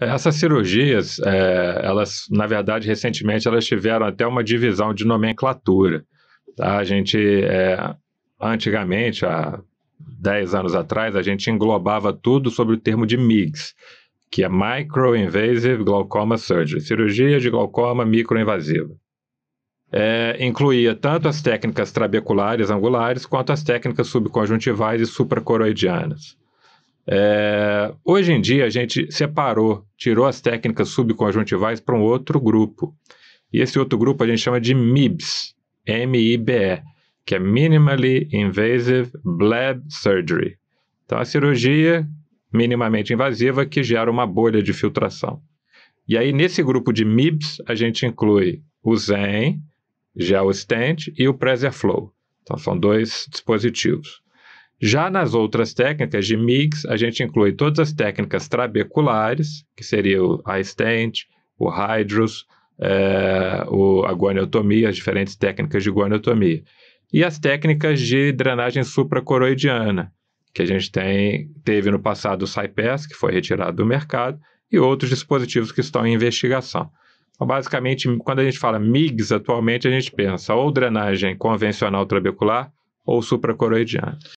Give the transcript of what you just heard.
É, essas cirurgias, é, elas, na verdade, recentemente elas tiveram até uma divisão de nomenclatura. Tá? A gente, é, antigamente, há 10 anos atrás, a gente englobava tudo sobre o termo de MIGS, que é Microinvasive Glaucoma Surgery, cirurgia de glaucoma microinvasiva. É, incluía tanto as técnicas trabeculares angulares quanto as técnicas subconjuntivais e supracoroidianas. É, hoje em dia, a gente separou, tirou as técnicas subconjuntivais para um outro grupo. E esse outro grupo a gente chama de MIBS, M-I-B-E, que é Minimally Invasive Bleb Surgery. Então, a cirurgia minimamente invasiva que gera uma bolha de filtração. E aí, nesse grupo de MIBS, a gente inclui o Zen, Stent e o PreserFlow. Então, são dois dispositivos. Já nas outras técnicas de mix, a gente inclui todas as técnicas trabeculares, que seria o high stent, o Hydrus, é, o, a guaniotomia, as diferentes técnicas de guaniotomia. E as técnicas de drenagem supracoroidiana, que a gente tem, teve no passado o SciPass, que foi retirado do mercado, e outros dispositivos que estão em investigação. Então, basicamente, quando a gente fala MIGS atualmente, a gente pensa ou drenagem convencional trabecular ou supracoroidiana.